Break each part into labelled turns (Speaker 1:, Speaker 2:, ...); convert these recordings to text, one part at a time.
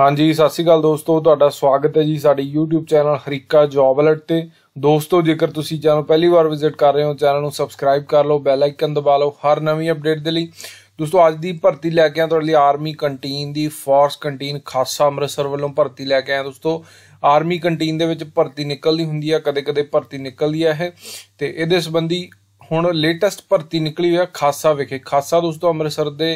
Speaker 1: ਹਾਂਜੀ ਸਤਿ ਸ਼੍ਰੀ ਅਕਾਲ ਦੋਸਤੋ ਤੁਹਾਡਾ ਸਵਾਗਤ ਹੈ ਜੀ ਸਾਡੇ YouTube channel Harika job alert ਤੇ ਦੋਸਤੋ ਜੇਕਰ ਤੁਸੀਂ ਚੈਨਲ ਪਹਿਲੀ ਵਾਰ ਵਿਜ਼ਿਟ ਕਰ ਰਹੇ ਹੋ ਚੈਨਲ ਨੂੰ ਸਬਸਕ੍ਰਾਈਬ ਕਰ ਲਓ ਬੈਲ ਆਈਕਨ ਦਬਾ ਲਓ ਹਰ ਨਵੀਂ ਅਪਡੇਟ ਦੇ ਲਈ ਦੋਸਤੋ ਅੱਜ ਦੀ ਭਰਤੀ ਲੈ ਕੇ ਆ ਤੁਹਾਡੇ ਲਈ ਆਰਮੀ ਕੰਟੀਨ ਦੀ ਫੋਰਸ ਕੰਟੀਨ ਖਾਸਾ ਅੰਮ੍ਰਿਤਸਰ ਵੱਲੋਂ ਭਰਤੀ ਲੈ ਕੇ ਆ ਦੋਸਤੋ ਆਰਮੀ ਕੰਟੀਨ ਦੇ ਵਿੱਚ ਭਰਤੀ ਨਿਕਲਦੀ ਹੁੰਦੀ ਆ ਕਦੇ-ਕਦੇ ਭਰਤੀ ਨਿਕਲਦੀ ਆ ਇਹ ਤੇ ਇਹਦੇ ਸੰਬੰਧੀ ਹੁਣ ਲੇਟੈਸਟ ਭਰਤੀ ਨਿਕਲੀ ਹੋਇਆ ਖਾਸਾ ਵਿਖੇ ਖਾਸਾ ਦੋਸਤੋ ਅੰਮ੍ਰਿਤਸਰ ਦੇ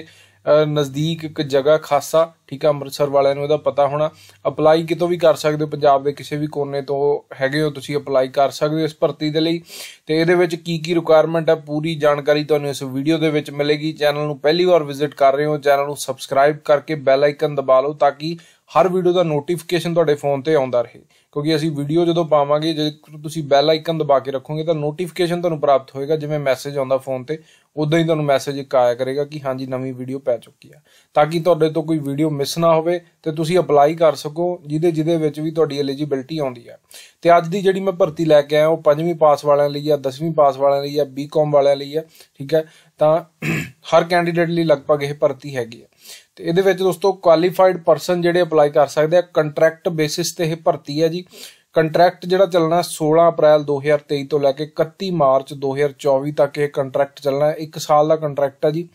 Speaker 1: ਨਜ਼ਦੀਕ ਇੱਕ ਜਗ੍ਹਾ ਖਾਸਾ ਠੀਕ ਹੈ ਅੰਮ੍ਰਿਤਸਰ ਵਾਲਿਆਂ ਨੂੰ ਇਹਦਾ ਪਤਾ ਹੋਣਾ ਅਪਲਾਈ ਕਿਤੋਂ ਵੀ ਕਰ ਸਕਦੇ ਹੋ ਪੰਜਾਬ ਦੇ ਕਿਸੇ ਵੀ ਕੋਨੇ ਤੋਂ ਹੈਗੇ ਹੋ ਤੁਸੀਂ ਅਪਲਾਈ ਕਰ ਸਕਦੇ ਹੋ ਇਸ ਭਰਤੀ ਦੇ ਲਈ ਤੇ ਇਹਦੇ ਵਿੱਚ ਕੀ ਕੀ ਰਿਕੁਆਇਰਮੈਂਟ ਹੈ ਪੂਰੀ ਜਾਣਕਾਰੀ ਤੁਹਾਨੂੰ ਇਸ ਵੀਡੀਓ ਦੇ ਵਿੱਚ ਮਿਲੇਗੀ ਚੈਨਲ ਨੂੰ ਪਹਿਲੀ ਵਾਰ ਵਿਜ਼ਿਟ ਕਰ ਰਹੇ ਹੋ ਚੈਨਲ ਨੂੰ ਸਬਸਕ੍ਰਾਈਬ ਕਰਕੇ ਬੈਲ ਆਈਕਨ ਦਬਾ ਲਓ ਤਾਂ ਕਿ ਹਰ ਵੀਡੀਓ ਦਾ ਨੋਟੀਫਿਕੇਸ਼ਨ ਤੁਹਾਡੇ ਫੋਨ ਤੇ ਆਉਂਦਾ ਰਹੇ ਕਿਉਂਕਿ ਅਸੀਂ ਵੀਡੀਓ ਜਦੋਂ ਪਾਵਾਂਗੇ ਜੇ ਤੁਸੀਂ ਬੈਲ ਆਈਕਨ ਦਬਾ ਕੇ ਰੱਖੋਗੇ ਤਾਂ ਨੋਟੀਫਿਕੇਸ਼ਨ ਤੁਹਾਨੂੰ ਪ੍ਰਾਪਤ ਹੋਏਗਾ ਜਿਵੇਂ ਮੈਸੇਜ ਆਉਂਦਾ ਫੋਨ ਤੇ ਉਦੋਂ ਹੀ ਤੁਹਾਨੂੰ ਮੈਸੇਜ ਆਇਆ ਕਰੇਗਾ ਕਿ ਹਾਂਜੀ ਨਵੀਂ ਵੀਡੀਓ ਪੈ ਚੁੱਕੀ ਆ ਤਾਂ ਕਿ ਤੁਹਾਡੇ ਤੋਂ ਕੋਈ ਵੀਡੀਓ ਮਿਸ ਨਾ ਹੋਵੇ ਤੇ ਤੁਸੀਂ ਅਪਲਾਈ ਕਰ ਸਕੋ ਜਿਹਦੇ ਜਿਹਦੇ ਵਿੱਚ ਵੀ ਤੁਹਾਡੀ ਐਲੀਜੀਬਿਲਟੀ ਆਉਂਦੀ ਆ ਤੇ ਅੱਜ ਦੀ ਜਿਹੜੀ ਮੈਂ ਭਰਤੀ ਲੈ ਕੇ ਆਇਆ ਉਹ 5ਵੀਂ ਪਾਸ ਵਾਲਿਆਂ ਲਈ ਆ 10ਵੀਂ ਪਾਸ ਵਾਲਿਆਂ ਲਈ ਆ ਬੀਕਾਮ ਵਾਲਿਆਂ ਲਈ ਆ ਠੀਕ ਹੈ ਤਾਂ ਹਰ ਕੈਂਡੀਡੇਟ ਲਈ ਲਗਭਗ ਇਹ ਭਰਤੀ ਹੈਗੀ ਆ ਤੇ ਇਹਦੇ ਵਿੱਚ ਦੋਸਤੋ ਕੁਆਲੀਫਾਈਡ ਪਰਸਨ ਜਿਹੜੇ ਅਪਲਾਈ ਕਰ ਸਕਦੇ ਆ ਕੰਟਰੈਕਟ ਬੇਸਿਸ ਤੇ ਇਹ ਭਰਤੀ ਹੈ ਜੀ ਕੰਟਰੈਕਟ ਜਿਹੜਾ ਚੱਲਣਾ 16 ਅਪ੍ਰੈਲ 2023 ਤੋਂ ਲੈ ਕੇ 31 ਮਾਰਚ 2024 ਤੱਕ ਇਹ ਕੰਟਰੈਕਟ ਚੱਲਣਾ ਹੈ 1 ਸਾਲ ਦਾ ਕੰਟਰੈਕਟ ਹੈ ਜੀ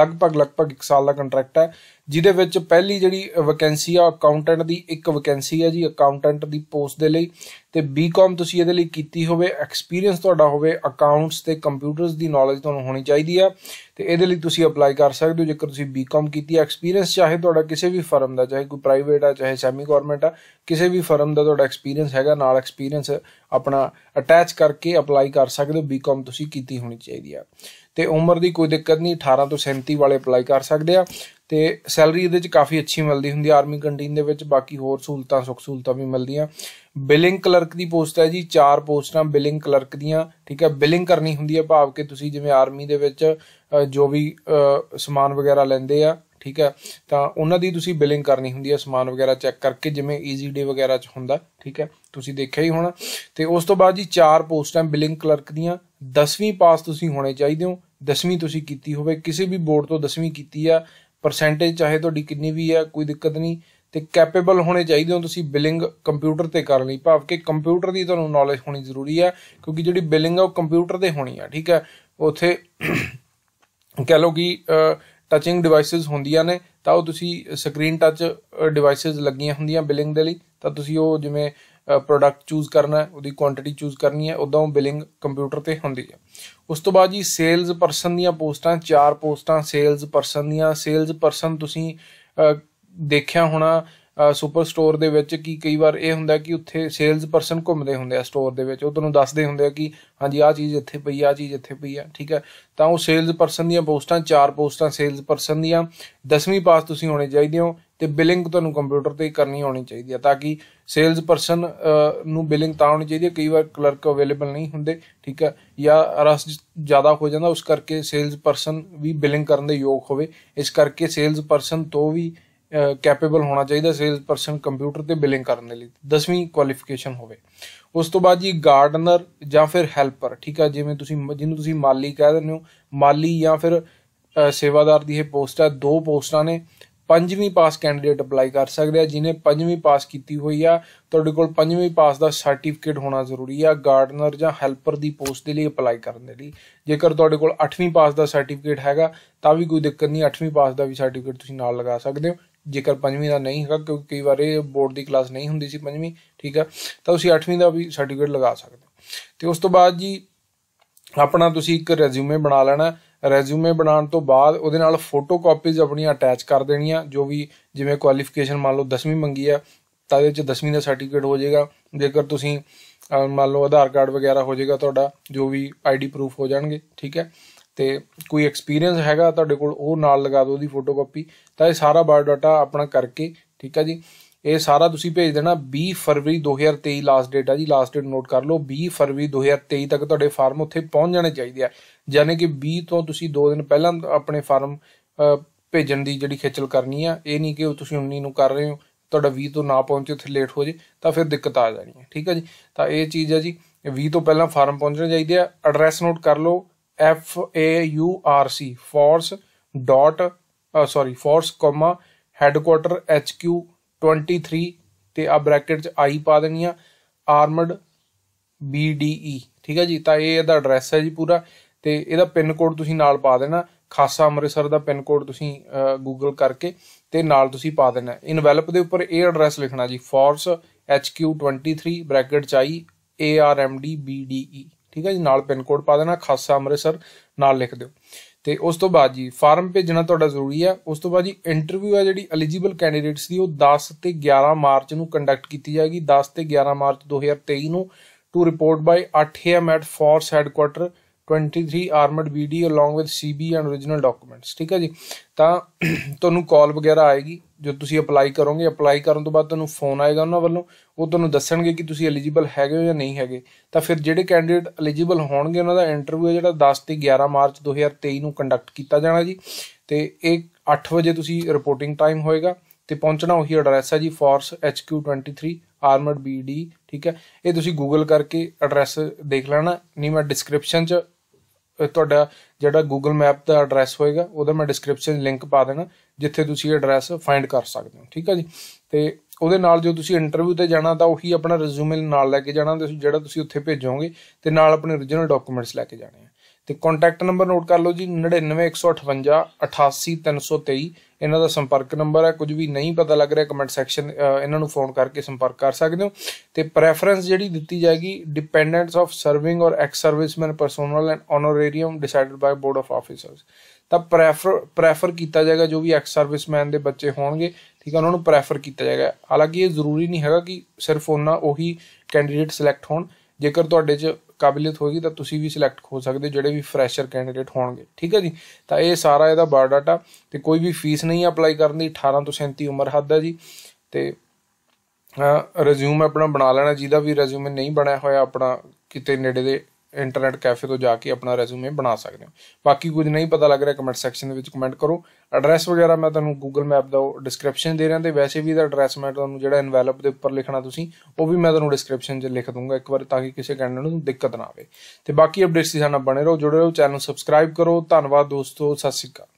Speaker 1: ਲਗਭਗ ਲਗਭਗ 1 ਸਾਲ ਦਾ ਕੰਟਰੈਕਟ ਹੈ ਜਿਹਦੇ ਵਿੱਚ ਪਹਿਲੀ ਜਿਹੜੀ ਵੈਕੈਂਸੀ ਆ ਅਕਾਊਂਟੈਂਟ ਦੀ ਇੱਕ ਵੈਕੈਂਸੀ ਹੈ ਜੀ ਅਕਾਊਂਟੈਂਟ ਦੀ ਪੋਸਟ ਦੇ ਲਈ ਤੇ ਬੀਕਾਮ ਤੁਸੀਂ ਇਹਦੇ ਲਈ ਕੀਤੀ ਹੋਵੇ ਐਕਸਪੀਰੀਅੰਸ ਤੁਹਾਡਾ ਹੋਵੇ ਅਕਾਊਂਟਸ ਤੇ ਕੰਪਿਊਟਰਸ ਦੀ ਨੌਲੇਜ ਤੁਹਾਨੂੰ ਹੋਣੀ ਚਾਹੀਦੀ ਆ ਤੇ ਇਹਦੇ ਲਈ ਤੁਸੀਂ ਅਪਲਾਈ ਕਰ ਸਕਦੇ ਹੋ ਜੇਕਰ ਤੁਸੀਂ ਬੀਕਾਮ ਕੀਤੀ ਹੈ ਐਕਸਪੀਰੀਅੰਸ ਚਾਹੇ ਤੁਹਾਡਾ ਕਿਸੇ ਵੀ ਫਰਮ ਦਾ ਚਾਹੇ ਕੋਈ ਪ੍ਰਾਈਵੇਟ ਆ ਚਾਹੇ ਸੈਮੀ ਗਵਰਨਮੈਂਟ ਆ ਕਿਸੇ ਵੀ ਫਰਮ ਦਾ ਤੁਹਾਡਾ ਐਕਸਪੀਰੀਅੰਸ ਹੈਗਾ ਨਾਲ ਐਕਸਪੀਰੀਅੰਸ ਆਪਣਾ ਅਟੈਚ ਕਰਕੇ ਅਪਲਾਈ ਕਰ ਸਕਦੇ ਹੋ ਬੀਕਾਮ ਤੁਸੀਂ ਕੀਤੀ ਹੋਣੀ ਚਾਹੀਦੀ ਆ ਤੇ ਉਮਰ ਦੀ ਕੋਈ ਦਿੱਕਤ ਨਹੀਂ 18 ਤੋਂ 37 ਵਾਲੇ ਅਪਲਾਈ ਕਰ ਸਕਦੇ ਆ ਤੇ ਸੈਲਰੀ ਇਹਦੇ ਵਿੱਚ ਕਾਫੀ ਅੱਛੀ ਮਿਲਦੀ ਹੁੰਦੀ ਆ ਆਰਮੀ ਕੰਟੀਨ ਦੇ ਵਿੱਚ ਬਾਕੀ ਹੋਰ ਸਹੂਲਤਾਂ ਸੁੱਖ ਸਹੂਲਤਾਂ ਵੀ ਮਿਲਦੀਆਂ ਬਿਲਿੰਗ ਕਲਰਕ ਦੀ ਪੋਸਟ ਹੈ ਜੀ ਚਾਰ ਪੋਸਟਾਂ ਬਿਲਿੰਗ ਕਲਰਕ ਦੀਆਂ ਠੀਕ ਹੈ ਬਿਲਿੰਗ ਕਰਨੀ ਹੁੰਦੀ ਹੈ ਭਾਵ ਕਿ ਤੁਸੀਂ ਜਿਵੇਂ ਆਰਮੀ ਦੇ ਵਿੱਚ ਜੋ ਵੀ ਸਮਾਨ ਵਗੈਰਾ ਲੈਂਦੇ ਆ ਠੀਕ ਹੈ ਤਾਂ ਉਹਨਾਂ ਦੀ ਤੁਸੀਂ ਬਿਲਿੰਗ ਕਰਨੀ ਹੁੰਦੀ ਹੈ ਸਮਾਨ ਵਗੈਰਾ ਚੈੱਕ ਕਰਕੇ ਜਿਵੇਂ ਈਜ਼ੀ ਡੇ ਵਗੈਰਾ ਚ ਹੁੰਦਾ ਠੀਕ ਹੈ ਤੁਸੀਂ ਦੇਖਿਆ ਹੀ ਹੋਣਾ ਤੇ ਉਸ ਤੋਂ ਬਾਅਦ ਜੀ ਚਾਰ ਪੋਸਟਾਂ ਬਿਲਿੰਗ ਕਲਰਕ ਦੀਆਂ 10ਵੀਂ ਪਾਸ ਤੁਸੀਂ ਹੋਣੇ ਚਾਹੀਦੇ ਹੋ 10ਵੀਂ ਤੁਸੀਂ ਕੀਤੀ ਹੋਵੇ ਕਿਸੇ ਵੀ ਬੋਰਡ ਤੋਂ 10ਵੀਂ ਕੀਤੀ ਆ ਪਰਸੈਂਟੇਜ ਚਾਹੇ ਤੁਹਾਡੀ ਕਿੰਨੀ ਵੀ ਆ ਕੋਈ ਦਿੱਕਤ ਨਹੀਂ ਤੇ ਕੈਪੇਬਲ ਹੋਣੇ ਚਾਹੀਦੇ ਹੋ ਤੁਸੀਂ ਬਿਲਿੰਗ ਕੰਪਿਊਟਰ ਤੇ ਕਰ ਲਈ ਭਾਵ ਕਿ ਕੰਪਿਊਟਰ ਦੀ ਤੁਹਾਨੂੰ ਨੌਲੇਜ ਹੋਣੀ ਜ਼ਰੂਰੀ ਆ ਕਿਉਂਕਿ ਜਿਹੜੀ ਬਿਲਿੰਗ ਆ ਉਹ ਕੰਪਿਊਟਰ ਤੇ ਹੋਣੀ ਆ ਠੀਕ ਆ ਉਥੇ ਕਹਿ ਲਓ ਕਿ ਟੱਚਿੰਗ ਡਿਵਾਈਸਸ ਹੁੰਦੀਆਂ ਨੇ ਤਾਂ ਉਹ ਤੁਸੀਂ ਸਕਰੀਨ ਟੱਚ ਡਿਵਾਈਸਸ ਲੱਗੀਆਂ ਹੁੰਦੀਆਂ ਬਿਲਿੰਗ ਦੇ ਲਈ ਤਾਂ ਤੁਸੀਂ ਉਹ ਜਿਵੇਂ ਪ੍ਰੋਡਕਟ ਚੂਜ਼ ਕਰਨਾ ਹੈ ਉਹਦੀ ਕੁਆਂਟੀਟੀ ਚੂਜ਼ ਕਰਨੀ ਹੈ ਉਦੋਂ ਬਿਲਿੰਗ ਕੰਪਿਊਟਰ ਤੇ ਹੁੰਦੀ ਹੈ ਉਸ ਤੋਂ ਬਾਅਦ ਜੀ ਸੇਲਸ ਪਰਸਨ ਦੀਆਂ ਪੋਸਟਾਂ ਚਾਰ ਪੋਸਟਾਂ ਸੇਲਸ ਪਰਸਨ ਦੀਆਂ ਸੇਲਸ ਪਰਸਨ ਤੁਸੀਂ ਦੇਖਿਆ ਹੋਣਾ ਸੁਪਰ ਸਟੋਰ ਦੇ ਵਿੱਚ ਕੀ ਕਈ ਵਾਰ ਇਹ ਹੁੰਦਾ ਕਿ ਉੱਥੇ ਸੇਲਸ ਪਰਸਨ ਘੁੰਮਦੇ ਹੁੰਦੇ ਆ ਸਟੋਰ ਦੇ ਵਿੱਚ ਉਹ ਤੁਹਾਨੂੰ ਦੱਸਦੇ ਹੁੰਦੇ ਆ ਕਿ ਹਾਂਜੀ ਆ ਚੀਜ਼ ਇੱਥੇ ਪਈ ਆ ਚੀਜ਼ ਇੱਥੇ ਪਈ ਆ ਠੀਕ ਹੈ ਤਾਂ ਉਹ ਸੇਲਸ ਪਰਸਨ ਦੀਆਂ ਪੋਸਟਾਂ ਚਾਰ ਪੋਸਟਾਂ ਸੇਲਸ ਪਰਸਨ ਦੀਆਂ 10ਵੀਂ ਪਾਸ ਤੁਸੀਂ ਹੋਣੇ ਚਾਹੀਦੇ ਹੋ ਤੇ ਬਿਲਿੰਗ ਤੁਹਾਨੂੰ ਕੰਪਿਊਟਰ ਤੇ ਹੀ ਕਰਨੀ ਹੋਣੀ ਚਾਹੀਦੀ ਹੈ ਤਾਂ ਕਿ ਸੇਲਸ ਪਰਸਨ ਨੂੰ ਬਿਲਿੰਗ ਤਾਂ ਹੋਣੀ ਚਾਹੀਦੀ ਹੈ ਕਈ ਵਾਰ ਕਲਰਕ ਅਵੇਲੇਬਲ ਨਹੀਂ ਹੁੰਦੇ ਠੀਕ ਹੈ ਜਾਂ ਰਸ ਜ਼ਿਆਦਾ ਹੋ ਜਾਂਦਾ ਉਸ ਕਰਕੇ ਸੇਲਸ ਪਰਸਨ ਵੀ ਬਿਲਿੰਗ ਕਰਨ ਦੇ ਯੋਗ ਹੋਵੇ ਇਸ ਕਰਕੇ ਸੇਲਸ ਪਰਸਨ ਤੋਂ ਵੀ ਕੈਪੇਬਲ ਹੋਣਾ ਚਾਹੀਦਾ ਸੇਲਸ ਪਰਸਨ ਕੰਪਿਊਟਰ ਤੇ ਬਿਲਿੰਗ ਕਰਨ ਦੇ ਲਈ 10ਵੀਂ ਕੁਆਲੀਫਿਕੇਸ਼ਨ ਹੋਵੇ ਉਸ ਤੋਂ ਬਾਅਦ ਜੀ ਗਾਰਡਨਰ ਜਾਂ ਫਿਰ ਹੈਲਪਰ ਠੀਕ ਆ ਜਿਵੇਂ ਤੁਸੀਂ ਜਿਹਨੂੰ ਤੁਸੀਂ ਮਾਲੀ ਕਹਿ ਦਿੰਦੇ ਹੋ ਮਾਲੀ ਜਾਂ ਫਿਰ ਸੇਵਾਦਾਰ ਦੀ ਇਹ ਪੋਸਟ ਹੈ ਦੋ ਪੋਸਟਾਂ ਨੇ ਪੰਜਵੀਂ ਪਾਸ ਕੈਂਡੀਡੇਟ ਅਪਲਾਈ ਕਰ ਸਕਦੇ ਆ ਜਿਨੇ ਪੰਜਵੀਂ ਪਾਸ ਕੀਤੀ ਹੋਈ ਆ ਤੁਹਾਡੇ ਕੋਲ ਪੰਜਵੀਂ ਪਾਸ ਦਾ ਸਰਟੀਫਿਕੇਟ ਹੋਣਾ ਜ਼ਰੂਰੀ ਆ ਗਾਰਡਨਰ ਜਾਂ ਹੈਲਪਰ ਦੀ ਪੋਸਟ ਦੇ ਲਈ ਅਪਲਾਈ ਕਰਨ ਦੇ ਲਈ ਜੇਕਰ ਤੁਹਾਡੇ ਕੋਲ 8ਵੀਂ ਪਾਸ ਦਾ ਸਰਟੀਫਿਕੇਟ ਹੈਗਾ ਤਾਂ ਵੀ ਕੋਈ ਦਿੱਕਤ ਨਹੀਂ 8ਵੀਂ ਪਾਸ ਦਾ ਵੀ ਸਰਟੀਫਿਕੇਟ ਤੁਸੀਂ ਨਾਲ ਲਗਾ ਸਕਦੇ ਹੋ ਜੇਕਰ 5ਵੀਂ ਦਾ ਨਹੀਂ ਹੈਗਾ ਕਿਉਂਕਿ ਕਈ ਵਾਰ ਇਹ ਬੋਰਡ ਦੀ ਕਲਾਸ ਨਹੀਂ ਹੁੰਦੀ ਸੀ 5ਵੀਂ ਠੀਕ ਆ ਤਾਂ ਤੁਸੀਂ 8ਵੀਂ ਦਾ ਵੀ ਸਰਟੀਫਿਕੇਟ ਲਗਾ ਸਕਦੇ ਤੇ ਉਸ ਤੋਂ ਬਾਅਦ ਜੀ ਆਪਣਾ ਤੁਸੀਂ ਇੱਕ ਰੈਜ਼ਿਊਮੇ ਬਣਾ ਲੈਣਾ ਰੈਜ਼ਿਊਮੇ ਬਣਾਉਣ ਤੋਂ ਬਾਅਦ ਉਹਦੇ ਨਾਲ ਫੋਟੋ ਕਾਪੀਜ਼ ਆਪਣੀਆਂ ਅਟੈਚ ਕਰ ਦੇਣੀਆਂ ਜੋ ਵੀ ਜਿਵੇਂ ਕੁਆਲੀਫਿਕੇਸ਼ਨ ਮੰਨ ਲਓ 10ਵੀਂ ਮੰਗੀ ਆ ਤਾਂ ਇਹਦੇ ਵਿੱਚ 10ਵੀਂ ਦਾ ਸਰਟੀਫਿਕੇਟ ਹੋ ਜਾਏਗਾ ਜੇਕਰ ਤੁਸੀਂ ਮੰਨ ਲਓ ਆਧਾਰ ਕਾਰਡ ਵਗੈਰਾ ਹੋ ਜਾਏਗਾ ਤੁਹਾਡਾ ਜੋ ਵੀ ਆਈਡੀ ਪ੍ਰੂਫ ਹੋ ਜਾਣਗੇ ਠੀਕ ਹੈ ਤੇ ਕੋਈ ਐਕਸਪੀਰੀਅੰਸ ਹੈਗਾ ਤੁਹਾਡੇ ਕੋਲ ਉਹ ਨਾਲ ਲਗਾ ਦਿਓ ਉਹਦੀ ਫੋਟੋਕਾਪੀ ਤਾਂ ਇਹ ਸਾਰਾ ਬਾਇਓਡਾਟਾ ਆਪਣਾ ਕਰਕੇ ਠੀਕ ਆ ਜੀ ਇਹ ਸਾਰਾ ਤੁਸੀਂ ਭੇਜ ਦੇਣਾ 20 ਫਰਵਰੀ 2023 ਲਾਸਟ ਡੇਟ ਆ ਜੀ ਲਾਸਟ ਡੇਟ ਨੋਟ ਕਰ ਲਓ 20 ਫਰਵਰੀ 2023 ਤੱਕ ਤੁਹਾਡੇ ਫਾਰਮ ਉੱਥੇ ਪਹੁੰਚ ਜਾਣੇ ਚਾਹੀਦੇ ਆ ਯਾਨੀ ਕਿ 20 ਤੋਂ ਤੁਸੀਂ 2 ਦਿਨ ਪਹਿਲਾਂ ਆਪਣੇ ਫਾਰਮ ਭੇਜਣ ਦੀ ਜਿਹੜੀ ਖੇਚਲ ਕਰਨੀ ਆ ਇਹ ਨਹੀਂ ਕਿ ਤੁਸੀਂ 19 ਨੂੰ ਕਰ ਰਹੇ ਹੋ ਤੁਹਾਡਾ 20 ਤੋਂ ਨਾ ਪਹੁੰਚੇ ਉੱਥੇ ਲੇਟ ਹੋ ਜੇ ਤਾਂ ਫਿਰ ਦਿੱਕਤ ਆ ਜਾਣੀ ਹੈ ਠੀਕ ਹੈ ਜੀ ਤਾਂ ਇਹ ਚੀਜ਼ ਹੈ ਜੀ 20 ਤੋਂ ਪਹਿਲਾਂ ਫਾਰਮ ਪਹੁੰਚਣੇ ਚਾਹੀਦੇ ਆ ਐਡਰੈਸ ਨੋਟ ਕਰ ਲਓ F A U R C force dot sorry force comma headquarters H Q 23 ਤੇ ਆ ਬ੍ਰੈਕਟ ਚ ਆਈ ਪਾ ਦੇਣੀ ਆ ਆਰਮਡ BDE ਠੀਕ ਹੈ ਜੀ ਤਾਂ ਇਹ ਇਹਦਾ ਐਡਰੈਸ ਹੈ ਜੀ ਪੂਰਾ ਤੇ ਇਹਦਾ ਪਿਨ ਕੋਡ ਤੁਸੀਂ ਨਾਲ ਪਾ ਦੇਣਾ ਖਾਸਾ ਅੰਮ੍ਰਿਤਸਰ ਦਾ ਪਿਨ ਕੋਡ ਤੁਸੀਂ ਗੂਗਲ ਕਰਕੇ ਤੇ ਨਾਲ ਤੁਸੀਂ ਪਾ ਦੇਣਾ ਇਨਵੈਲਪ ਦੇ ਉੱਪਰ ਇਹ ਐਡਰੈਸ ਲਿਖਣਾ ਜੀ ਫੋਰਸ HQ23 ਬ੍ਰੈਕਟ ਚ ਆਈ ARMD BDE ਠੀਕ ਹੈ ਜੀ ਨਾਲ ਪਿਨ ਕੋਡ ਪਾ ਦੇਣਾ ਖਾਸਾ ਅੰਮ੍ਰਿਤਸਰ ਨਾਲ ਲਿਖ ਦਿਓ ਤੇ ਉਸ ਤੋਂ ਬਾਅਦ ਜੀ ਫਾਰਮ ਭੇਜਣਾ ਤੁਹਾਡਾ ਜ਼ਰੂਰੀ ਹੈ ਉਸ ਤੋਂ ਬਾਅਦ ਜੀ ਇੰਟਰਵਿਊ ਹੈ ਜਿਹੜੀ ਐਲੀਜੀਬਲ ਕੈਂਡੀਡੇਟਸ ਦੀ ਉਹ 10 ਤੇ 11 ਮਾਰਚ ਨੂੰ ਕੰਡਕਟ ਕੀਤੀ ਜਾਏਗੀ 10 ਤੇ 11 ਮਾਰਚ 2023 ਨੂੰ to report by 8 am at force headquarters 23 three armed BD along with CB and origignal documents ਠੀਕ ਹੈ ਜੀ ਤਾਂ ਤੁਹਾਨੂੰ ਕਾਲ ਵਗੈਰਾ ਆਏਗੀ ਜੋ ਤੁਸੀਂ ਅਪਲਾਈ ਕਰੋਗੇ ਅਪਲਾਈ ਕਰਨ ਤੋਂ ਬਾਅਦ ਤੁਹਾਨੂੰ ਫੋਨ ਆਏਗਾ ਉਹਨਾਂ ਵੱਲੋਂ ਉਹ ਤੁਹਾਨੂੰ ਦੱਸਣਗੇ ਕਿ ਤੁਸੀਂ ਐਲੀਜੀਬਲ ਹੈਗੇ ਹੋ ਜਾਂ ਨਹੀਂ ਹੈਗੇ ਤਾਂ ਫਿਰ ਜਿਹੜੇ ਕੈਂਡੀਡੇਟ ਐਲੀਜੀਬਲ ਹੋਣਗੇ ਉਹਨਾਂ ਦਾ ਇੰਟਰਵਿਊ ਹੈ ਜਿਹੜਾ 10 ਤੇ 11 ਮਾਰਚ 2023 ਨੂੰ ਕੰਡਕਟ ਕੀਤਾ ਜਾਣਾ ਜੀ ਤੇ ਇਹ 8 ਵਜੇ ਤੁਸੀਂ ਰਿਪੋਰਟਿੰਗ ਟਾਈਮ ਹੋਏਗਾ ਤੇ ਪਹੁੰਚਣਾ ਉਹੀ ਐਡਰੈਸ ਹੈ ਜੀ ਫੋਰਸ HQ23 ਆਰਮਡ BD ਠੀਕ ਹੈ ਇਹ ਤੁਸੀਂ ਗੂਗਲ ਕਰਕੇ ਐਡਰੈਸ ਦੇਖ ਲੈਣਾ ਨਹੀਂ ਮੈਂ ਡਿਸਕ੍ਰਿਪਸ਼ਨ 'ਚ ਤੁਹਾਡਾ ਜਿਹੜਾ Google Map ਦਾ ਐਡਰੈਸ ਹੋਏਗਾ ਉਹਦਾ ਮੈਂ ਡਿਸਕ੍ਰਿਪਸ਼ਨ ਲਿੰਕ ਪਾ ਦੇਣਾ ਜਿੱਥੇ ਤੁਸੀਂ ਐਡਰੈਸ ਫਾਈਂਡ ਕਰ ਸਕਦੇ ਹੋ ਠੀਕ ਹੈ ਜੀ ਤੇ ਉਹਦੇ ਨਾਲ ਜੋ ਤੁਸੀਂ ਇੰਟਰਵਿਊ ਤੇ ਜਾਣਾ ਤਾਂ ਉਹੀ ਆਪਣਾ ਰਿਜ਼ਿਊਮੇ ਨਾਲ ਲੈ ਕੇ ਜਾਣਾ ਤੇ ਜਿਹੜਾ ਤੁਸੀਂ ਉੱਥੇ ਭੇਜੋਗੇ ਤੇ ਨਾਲ ਆਪਣੇ origignal ਡਾਕੂਮੈਂਟਸ ਲੈ ਕੇ ਜਾਣੇ ਆ ਤੇ ਕੰਟੈਕਟ ਨੰਬਰ ਨੋਟ ਕਰ ਲਓ ਜੀ 9915588323 ਇਹਨਾਂ ਦਾ ਸੰਪਰਕ ਨੰਬਰ ਹੈ ਕੁਝ ਵੀ ਨਹੀਂ ਪਤਾ ਲੱਗ ਰਿਹਾ ਕਮੈਂਟ ਸੈਕਸ਼ਨ ਇਹਨਾਂ ਨੂੰ ਫੋਨ ਕਰਕੇ ਸੰਪਰਕ ਕਰ ਸਕਦੇ ਹੋ ਤੇ ਪ੍ਰੈਫਰੈਂਸ ਜਿਹੜੀ ਦਿੱਤੀ ਜਾਏਗੀ dependence of serving or ex serviceman personnel and honorarium decided by board of officers ਤਾਂ ਪ੍ਰੈਫਰ ਪ੍ਰੈਫਰ ਕੀਤਾ ਜਾਏਗਾ ਜੋ ਵੀ ਐਕਸ ਸਰਵਿਸਮੈਨ ਦੇ ਬੱਚੇ ਹੋਣਗੇ ਠੀਕ ਹੈ ਉਹਨਾਂ ਨੂੰ ਪ੍ਰੈਫਰ ਕੀਤਾ ਜਾਏਗਾ ਹਾਲਾਂਕਿ ਇਹ ਜ਼ਰੂਰੀ ਨਹੀਂ ਹੈਗਾ ਕਿ ਸਿਰਫ ਉਹਨਾਂ ਉਹੀ ਕੈਂਡੀਡੇਟ ਸਿਲੈਕਟ ਹੋਣ ਜੇਕਰ ਤੁਹਾਡੇ 'ਚ ਕਾਬਲੀਅਤ ਹੋਏਗੀ ਤਾਂ ਤੁਸੀਂ ਵੀ ਸਿਲੈਕਟ ਹੋ ਸਕਦੇ ਜਿਹੜੇ ਵੀ ਫਰੈਸ਼ਰ ਕੈਂਡੀਡੇਟ ਹੋਣਗੇ ਠੀਕ ਹੈ ਜੀ ਤਾਂ ਇਹ ਸਾਰਾ ਇਹਦਾ ਬਾਇਓ ਡਾਟਾ ਤੇ ਕੋਈ ਵੀ ਫੀਸ ਨਹੀਂ ਅਪਲਾਈ ਕਰਨ ਦੀ 18 ਤੋਂ 37 ਉਮਰ ਹੱਦ ਹੈ ਜੀ ਤੇ ਰਿਜ਼ਿਊਮ ਆਪਣਾ ਬਣਾ ਲੈਣਾ ਜਿਹਦਾ ਵੀ ਰਿਜ਼ਿਊਮ ਨਹੀਂ ਬਣਿਆ ਹੋਇਆ ਆਪਣਾ ਕਿਤੇ ਨੇੜੇ ਦੇ ਇੰਟਰਨੈਟ ਕੈਫੇ ਤੋਂ ਜਾ ਕੇ ਆਪਣਾ ਰੈਜ਼ਿਊਮੇ ਬਣਾ ਸਕਦੇ ਹੋ ਬਾਕੀ ਕੁਝ ਨਹੀਂ ਪਤਾ ਲੱਗ ਰਿਹਾ ਕਮੈਂਟ ਸੈਕਸ਼ਨ ਦੇ ਵਿੱਚ ਕਮੈਂਟ ਕਰੋ ਐਡਰੈਸ ਵਗੈਰਾ ਮੈਂ ਤੁਹਾਨੂੰ ਗੂਗਲ ਮੈਪ ਦਾ ਡਿਸਕ੍ਰਿਪਸ਼ਨ ਦੇ ਰਿਹਾ ਤੇ ਵੈਸੇ ਵੀ ਇਹਦਾ ਐਡਰੈਸ ਮੈਂ ਤੁਹਾਨੂੰ ਜਿਹੜਾ ਐਨਵੈਲਪ ਦੇ ਉੱਪਰ ਲਿਖਣਾ ਤੁਸੀਂ ਉਹ ਵੀ ਮੈਂ ਤੁਹਾਨੂੰ ਡਿਸਕ੍ਰਿਪਸ਼ਨ 'ਚ ਲਿਖ ਦੂੰਗਾ ਇੱਕ ਵਾਰ ਤਾਂ ਕਿ ਕਿਸੇ ਕੈਂਡੀਡੇਟ ਨੂੰ ਦਿੱਕਤ ਨਾ ਆਵੇ ਤੇ ਬਾਕੀ ਅਪਡੇਟਸ ਸਾਡੇ ਨਾਲ ਬਣੇ ਰਹੋ ਜੁੜੇ ਰਹੋ ਚੈਨਲ ਸਬਸਕ੍ਰਾਈਬ ਕਰੋ ਧੰਨਵਾਦ ਦੋਸਤੋ ਸਤਿ ਸ਼੍ਰੀ ਅਕਾਲ